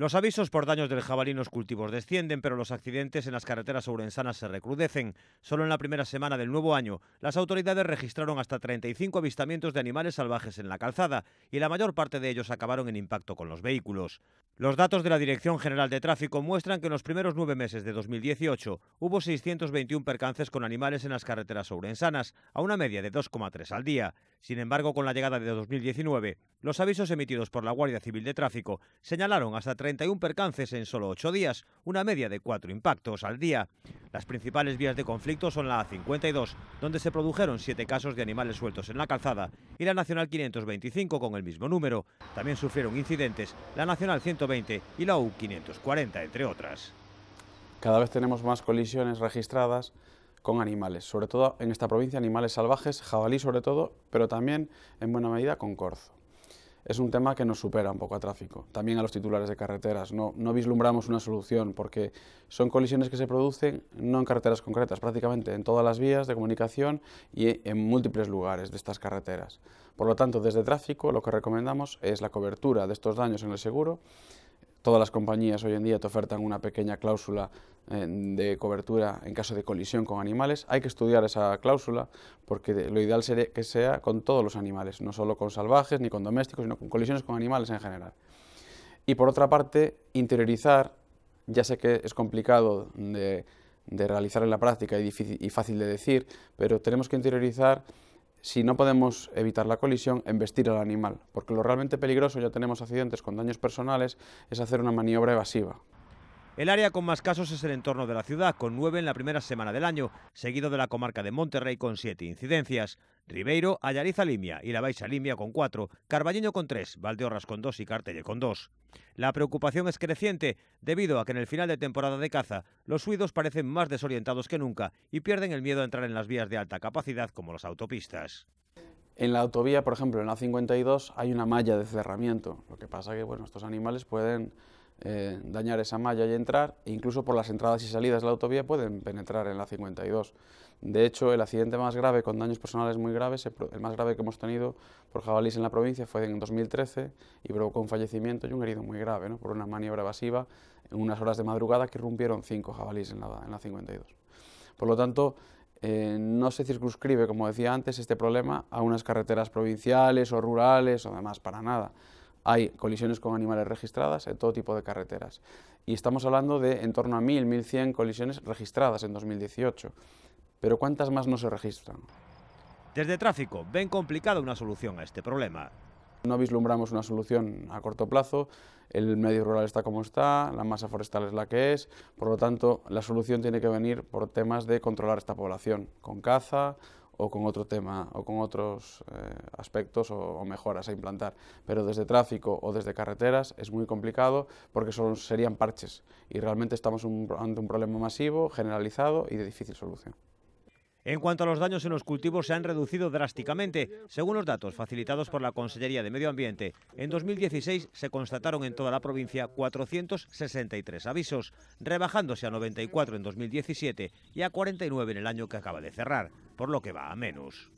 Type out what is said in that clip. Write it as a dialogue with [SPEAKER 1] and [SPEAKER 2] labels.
[SPEAKER 1] Los avisos por daños del jabalí en los cultivos descienden, pero los accidentes en las carreteras ourensanas se recrudecen. Solo en la primera semana del nuevo año, las autoridades registraron hasta 35 avistamientos de animales salvajes en la calzada y la mayor parte de ellos acabaron en impacto con los vehículos. Los datos de la Dirección General de Tráfico muestran que en los primeros nueve meses de 2018 hubo 621 percances con animales en las carreteras ourensanas, a una media de 2,3 al día. Sin embargo, con la llegada de 2019, los avisos emitidos por la Guardia Civil de Tráfico señalaron hasta 31 percances en solo 8 días, una media de 4 impactos al día. Las principales vías de conflicto son la A52, donde se produjeron 7 casos de animales sueltos en la calzada, y la Nacional 525 con el mismo número. También sufrieron incidentes la Nacional
[SPEAKER 2] 120
[SPEAKER 1] y la U540, entre otras.
[SPEAKER 2] Cada vez tenemos más colisiones registradas con animales, sobre todo en esta provincia, animales salvajes, jabalí sobre todo, pero también en buena medida con corzo es un tema que nos supera un poco a tráfico, también a los titulares de carreteras. No, vislumbramos una solución porque son colisiones que se producen no en carreteras concretas, prácticamente en todas las vías de comunicación y en múltiples lugares de estas carreteras. Por lo tanto, desde tráfico lo que recomendamos es la cobertura de estos daños en el seguro Todas las compañías hoy en día te ofertan una pequeña cláusula eh, de cobertura en caso de colisión con animales. Hay que estudiar esa cláusula porque lo ideal sería que sea con todos los animales, no solo con salvajes ni con domésticos, sino con colisiones con animales en general. Y por otra parte, interiorizar, ya sé que es complicado de, realizar en la práctica y, difícil, y fácil de decir, pero tenemos que interiorizar si no podemos evitar la colisión, embestir al animal, porque lo realmente peligroso, ya tenemos accidentes con daños personales, es hacer una maniobra evasiva.
[SPEAKER 1] El área con más casos es el entorno de la ciudad, con nueve en la primera semana del año, seguido de la comarca de Monterrey con siete incidencias. Ribeiro, Ayariza Limia y La Baixa Limia con cuatro, Carballiño con tres, Valdeorras con dos y Cartelle con dos. La preocupación es creciente debido a que en el final de temporada de caza los suidos parecen más desorientados que nunca y pierden el miedo a entrar en las vías de alta capacidad como las autopistas.
[SPEAKER 2] En la autovía, por ejemplo, en la 52 hay una malla de cerramiento, lo que pasa que bueno, estos animales pueden eh, dañar esa malla y entrar, e incluso por las entradas y salidas de la autovía pueden penetrar en la 52. De hecho, el accidente más grave con daños personales muy graves, el más grave que hemos tenido por jabalís en la provincia fue en 2013 y provocó un fallecimiento y un herido muy grave por una maniobra evasiva en unas horas de madrugada que rompieron cinco jabalís en la, en la 52. Por lo tanto, eh, no se circunscribe, como decía antes, este problema a unas carreteras provinciales o rurales o demás, para nada hay colisiones con animales registradas en todo tipo de carreteras. Y estamos hablando de en torno a 1.000, 1.100 colisiones registradas en 2018. Pero ¿cuántas más no se registran? Desde tráfico, ven complicada una solución a este problema. No vislumbramos una solución a corto plazo, el medio rural está como está, la masa forestal es la que es, por lo tanto la solución tiene que venir por temas de controlar esta población, con caza, o con otro tema o con otros eh, aspectos o, mejoras a implantar. Pero desde tráfico o desde carreteras es muy complicado porque serían parches y realmente estamos ante un problema masivo, generalizado y de difícil solución.
[SPEAKER 1] En cuanto a los daños en los cultivos, se han reducido drásticamente, según los datos facilitados por la Consellería de Medio Ambiente. En 2016 se constataron en toda la provincia 463 avisos, rebajándose a 94 en 2017 y a 49 en el año que acaba de cerrar, por lo que va a menos.